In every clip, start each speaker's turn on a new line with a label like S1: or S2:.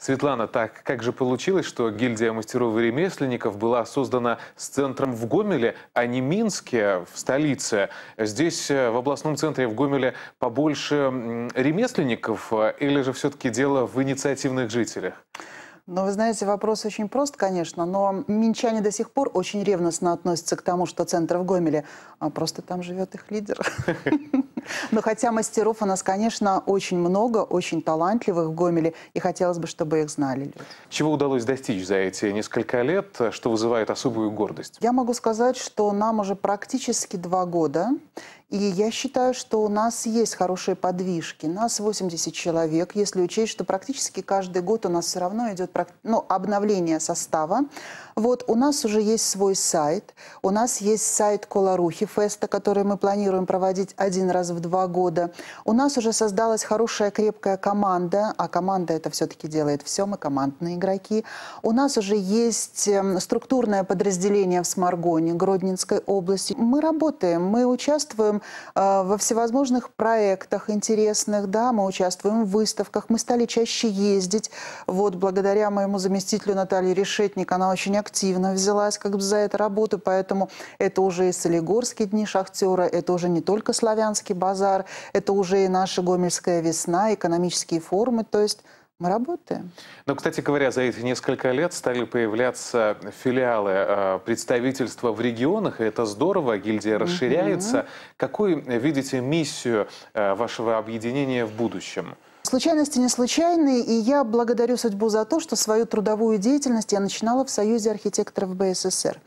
S1: Светлана, так как же получилось, что гильдия мастеров и ремесленников была создана с центром в Гомеле, а не Минске, а в столице? Здесь, э, в областном центре в Гомеле, побольше ремесленников э, или же все-таки дело в инициативных жителях?
S2: Ну, вы знаете, вопрос очень прост, конечно, но минчане до сих пор очень ревностно относятся к тому, что центр в Гомеле, а просто там живет их лидер. Но хотя мастеров у нас, конечно, очень много, очень талантливых в Гомеле, и хотелось бы, чтобы их знали люди.
S1: Чего удалось достичь за эти несколько лет, что вызывает особую гордость?
S2: Я могу сказать, что нам уже практически два года, и я считаю, что у нас есть хорошие подвижки. Нас 80 человек, если учесть, что практически каждый год у нас все равно идет ну, обновление состава. Вот у нас уже есть свой сайт, у нас есть сайт Колорухи Феста, который мы планируем проводить один раз в два года. У нас уже создалась хорошая крепкая команда, а команда это все-таки делает все, мы командные игроки. У нас уже есть эм, структурное подразделение в Сморгоне, Гродненской области. Мы работаем, мы участвуем Э, во всевозможных проектах интересных, да, мы участвуем в выставках, мы стали чаще ездить. Вот, благодаря моему заместителю Наталье Решетник, она очень активно взялась как бы за эту работу, поэтому это уже и Солигорские дни шахтера, это уже не только Славянский базар, это уже и наша Гомельская весна, экономические форумы, то есть мы работаем.
S1: Но, ну, кстати говоря, за эти несколько лет стали появляться филиалы э, представительства в регионах, и это здорово, гильдия расширяется. Угу. Какую видите миссию э, вашего объединения в будущем?
S2: Случайности не случайные, и я благодарю судьбу за то, что свою трудовую деятельность я начинала в Союзе архитекторов БССР.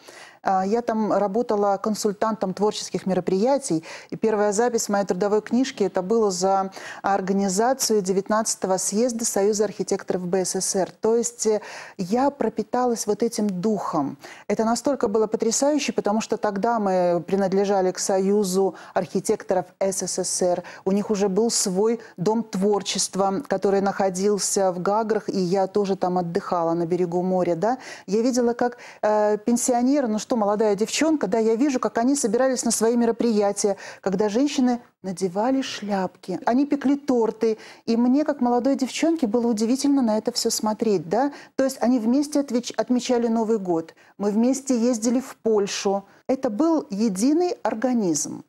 S2: А, я там работала консультантом творческих мероприятий, и первая запись в моей трудовой книжке это было за организацию 19-го съезда Союза архитекторов БССР. То есть э, я пропиталась вот этим духом. Это настолько было потрясающе, потому что тогда мы принадлежали к Союзу архитекторов СССР. У них уже был свой дом творчества, который находился в Гаграх, и я тоже там отдыхала на берегу моря. Да? Я видела, как э, пенсионеры, ну что что молодая девчонка, да, я вижу, как они собирались на свои мероприятия, когда женщины надевали шляпки, они пекли торты, и мне, как молодой девчонке, было удивительно на это все смотреть, да. То есть они вместе отвеч- отмечали Новый год, мы вместе ездили в Польшу. Это был единый организм.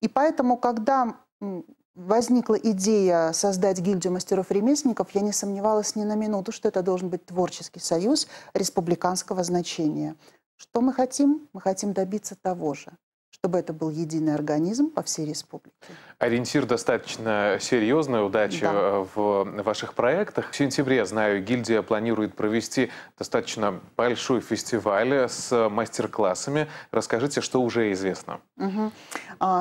S2: И поэтому, когда возникла идея создать гильдию мастеров-ремесленников, я не сомневалась ни на минуту, что это должен быть творческий союз республиканского значения. Что мы хотим? Мы хотим добиться того же чтобы это был единый организм по всей республике.
S1: Ориентир достаточно серьезная удачи да. Э, в э, ваших проектах. В сентябре, знаю, гильдия планирует провести достаточно большой фестиваль э, с мастер-классами. Расскажите, что уже известно.
S2: Угу.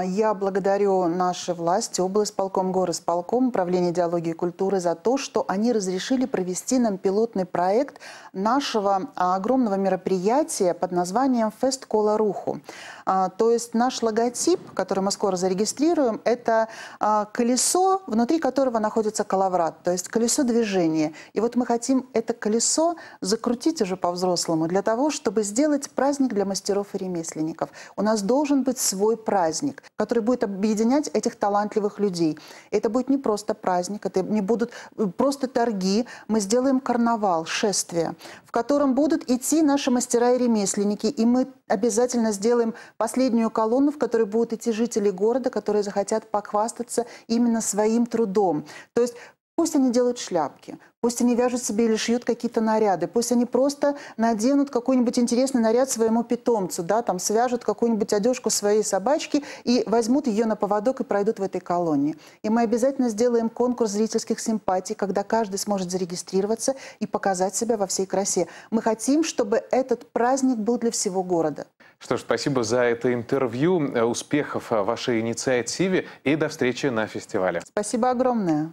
S2: Я благодарю наши власти, облсполком, горосполком, управление идеологии и культуры за то, что они разрешили провести нам пилотный проект нашего а, огромного мероприятия под названием «Фест Кола Руху». А, то есть есть наш логотип, который мы скоро зарегистрируем, это а, колесо, внутри которого находится коловрат, то есть колесо движения. И вот мы хотим это колесо закрутить уже по-взрослому для того, чтобы сделать праздник для мастеров и ремесленников. У нас должен быть свой праздник, который будет объединять этих талантливых людей. Это будет не просто праздник, это не будут просто торги. Мы сделаем карнавал, шествие котором будут идти наши мастера и ремесленники. И мы обязательно сделаем последнюю колонну, в которой будут идти жители города, которые захотят похвастаться именно своим трудом. То есть Пусть они делают шляпки, пусть они вяжут себе или шьют какие-то наряды, пусть они просто наденут какой-нибудь интересный наряд своему питомцу, да, там свяжут какую-нибудь одежку своей собачки и возьмут ее на поводок и пройдут в этой колонии. И мы обязательно сделаем конкурс зрительских симпатий, когда каждый сможет зарегистрироваться и показать себя во всей красе. Мы хотим, чтобы этот праздник был для всего города.
S1: Что ж, спасибо за это интервью, э, успехов э, вашей инициативе и до встречи на фестивале.
S2: Спасибо огромное.